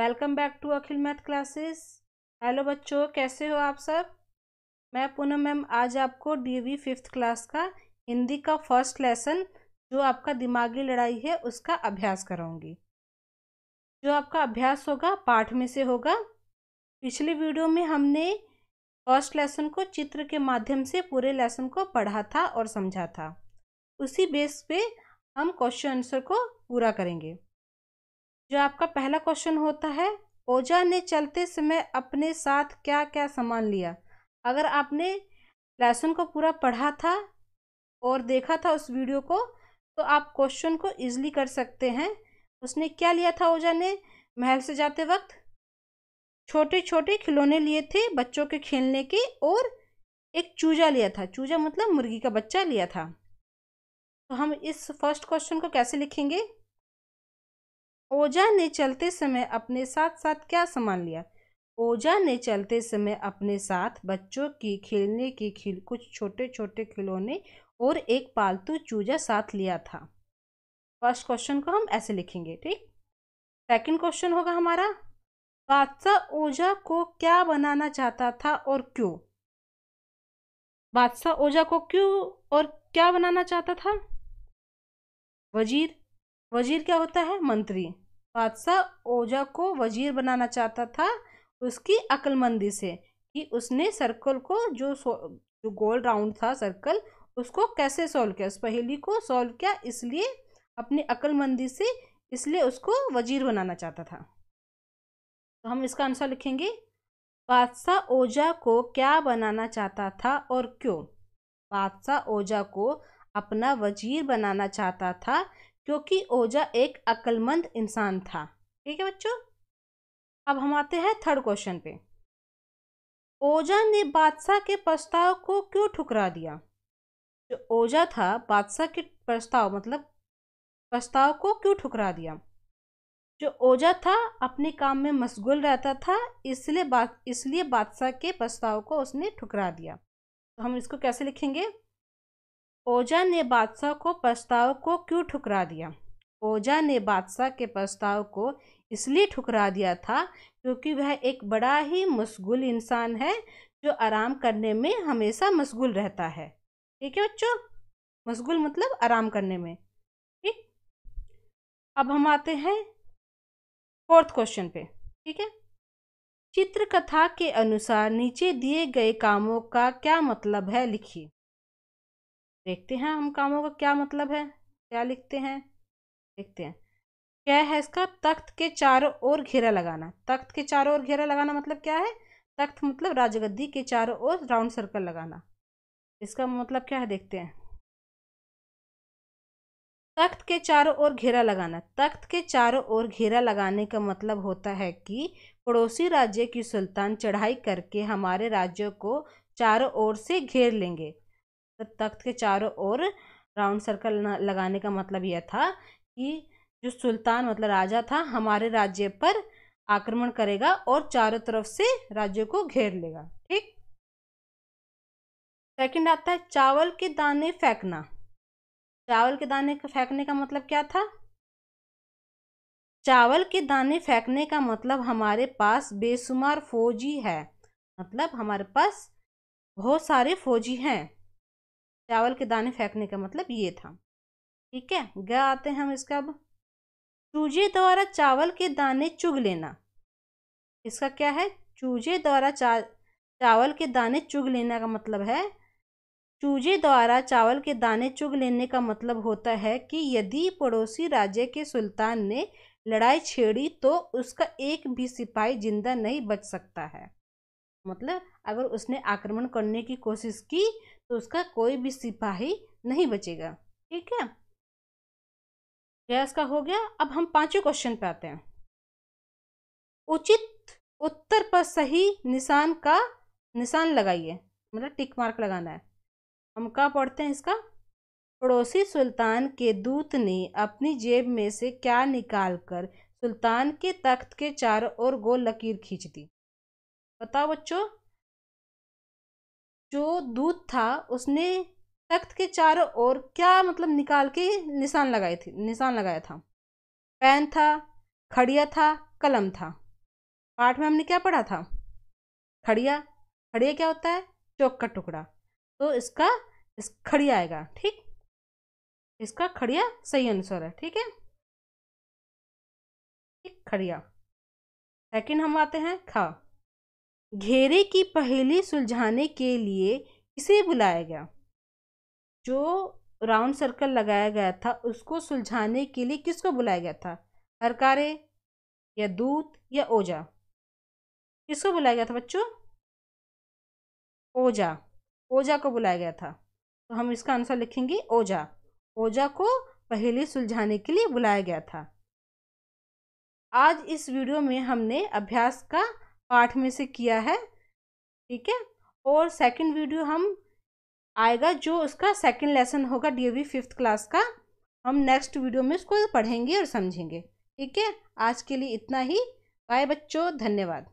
welcome back to Akhil math classes hello बच्चों कैसे हो आप सब मैं पूनम मैम आज आपको डीवी फिफ्थ क्लास का हिंदी का फर्स्ट लेसन जो आपका दिमागी लड़ाई है उसका अभ्यास कराऊंगी जो आपका अभ्यास होगा पाठ में से होगा पिछले वीडियो में हमने फर्स्ट लेसन को चित्र के माध्यम से पूरे लेसन को पढ़ा था और समझा था उसी बेस पे हम क्वेश्चन आंसर को पूरा करेंगे जो आपका पहला क्वेश्चन होता है ओजा ने चलते समय अपने साथ क्या क्या सामान लिया अगर आपने लेसन को पूरा पढ़ा था और देखा था उस वीडियो को तो आप क्वेश्चन को ईजिली कर सकते हैं उसने क्या लिया था ओजा ने महल से जाते वक्त छोटे छोटे खिलौने लिए थे बच्चों के खेलने के और एक चूजा लिया था चूजा मतलब मुर्गी का बच्चा लिया था तो हम इस फर्स्ट क्वेश्चन को कैसे लिखेंगे ओझा ने चलते समय अपने साथ साथ क्या सामान लिया ओझा ने चलते समय अपने साथ बच्चों की खेलने की खिल कुछ छोटे छोटे खिलौने और एक पालतू चूजा साथ लिया था फर्स्ट क्वेश्चन को हम ऐसे लिखेंगे ठीक सेकंड क्वेश्चन होगा हमारा बादशाह ओझा को क्या बनाना चाहता था और क्यों बादशाह ओझा को क्यों और क्या बनाना चाहता था वजीर वजीर क्या होता है मंत्री बादशाह ओजा को वजीर बनाना चाहता था उसकी अक्लमंदी से कि उसने सर्कल को जो जो गोल राउंड था सर्कल उसको कैसे सॉल्व किया उस पहेली को सॉल्व किया इसलिए अपनी अक्लमंदी से इसलिए उसको वजीर बनाना चाहता था तो हम इसका आंसर लिखेंगे बादशाह ओजा को क्या बनाना चाहता था और क्यों बादशाह ओजा को अपना वजीर बनाना चाहता था क्योंकि ओझा एक अक्लमंद इंसान था ठीक है बच्चों अब हम आते हैं थर्ड क्वेश्चन पे ओझा ने बादशाह के प्रस्ताव को क्यों ठुकरा दिया जो ओझा था बादशाह के प्रस्ताव मतलब प्रस्ताव को क्यों ठुकरा दिया जो ओझा था अपने काम में मशगूल रहता था इसलिए बात इसलिए बादशाह के प्रस्ताव को उसने ठुकरा दिया तो हम इसको कैसे लिखेंगे ओजा ने बादशाह को प्रस्ताव को क्यों ठुकरा दिया ओजा ने बादशाह के प्रस्ताव को इसलिए ठुकरा दिया था क्योंकि वह एक बड़ा ही मशगूल इंसान है जो आराम करने में हमेशा मशगूल रहता है ठीक है बच्चों मशगूल मतलब आराम करने में ठीक अब हम आते हैं फोर्थ क्वेश्चन पे ठीक है चित्रकथा के अनुसार नीचे दिए गए कामों का क्या मतलब है लिखिए देखते हैं हम कामों का क्या मतलब है क्या लिखते हैं देखते हैं क्या है इसका तख्त के चारों ओर घेरा लगाना तख्त के चारों ओर घेरा लगाना मतलब क्या है तख्त मतलब राजगद्दी के चारों ओर राउंड सर्कल लगाना इसका मतलब क्या है देखते हैं तख्त के चारों ओर घेरा लगाना तख्त के चारों ओर घेरा लगाने का मतलब होता है कि पड़ोसी राज्य की सुल्तान चढ़ाई करके हमारे राज्यों को चारों ओर से घेर लेंगे तख्त के चारों ओर राउंड सर्कल लगाने का मतलब यह था कि जो सुल्तान मतलब राजा था हमारे राज्य पर आक्रमण करेगा और चारों तरफ से राज्यों को घेर लेगा ठीक सेकंड आता है चावल के दाने फेंकना चावल के दाने फेंकने का मतलब क्या था चावल के दाने फेंकने का मतलब हमारे पास बेशुमार फौजी है मतलब हमारे पास बहुत सारे फौजी हैं चावल के दाने फेंकने का मतलब ये था ठीक है ग आते हैं हम इसका अब चूजे द्वारा चावल के दाने चुग लेना इसका क्या है चूजे द्वारा चा चावल के दाने चुग लेना का मतलब है चूजे द्वारा चावल के दाने चुग लेने का मतलब होता है कि यदि पड़ोसी राज्य के सुल्तान ने लड़ाई छेड़ी तो उसका एक भी सिपाही जिंदा नहीं बच सकता है मतलब अगर उसने आक्रमण करने की कोशिश की तो उसका कोई भी सिपाही नहीं बचेगा ठीक है यह इसका हो गया अब हम पांचों क्वेश्चन पे आते हैं उचित उत्तर पर सही निशान का निशान लगाइए मतलब टिक मार्क लगाना है हम क्या पढ़ते हैं इसका पड़ोसी सुल्तान के दूत ने अपनी जेब में से क्या निकालकर सुल्तान के तख्त के चारों ओर गोल लकीर खींच दी बताओ बच्चों जो दूत था उसने तख्त के चारों ओर क्या मतलब निकाल के निशान लगाए थे निशान लगाया था पेन था खड़िया था कलम था पाठ में हमने क्या पढ़ा था खड़िया खड़िया क्या होता है चौक का टुकड़ा तो इसका इस खड़िया आएगा ठीक इसका खड़िया सही आंसर है ठीक है ठीक खड़िया सेकेंड हम आते हैं खा घेरे की पहेली सुलझाने के लिए किसे बुलाया गया जो राउंड सर्कल लगाया गया था उसको सुलझाने के लिए किसको बुलाया गया था हरकारे या दूत या ओजा किसको बुलाया गया था बच्चों ओजा ओजा को बुलाया गया था तो हम इसका आंसर लिखेंगे ओजा ओजा को पहेली सुलझाने के लिए बुलाया गया था आज इस वीडियो में हमने अभ्यास का आठ में से किया है ठीक है और सेकंड वीडियो हम आएगा जो उसका सेकंड लेसन होगा डी वी फिफ्थ क्लास का हम नेक्स्ट वीडियो में उसको पढ़ेंगे और समझेंगे ठीक है आज के लिए इतना ही बाय बच्चों धन्यवाद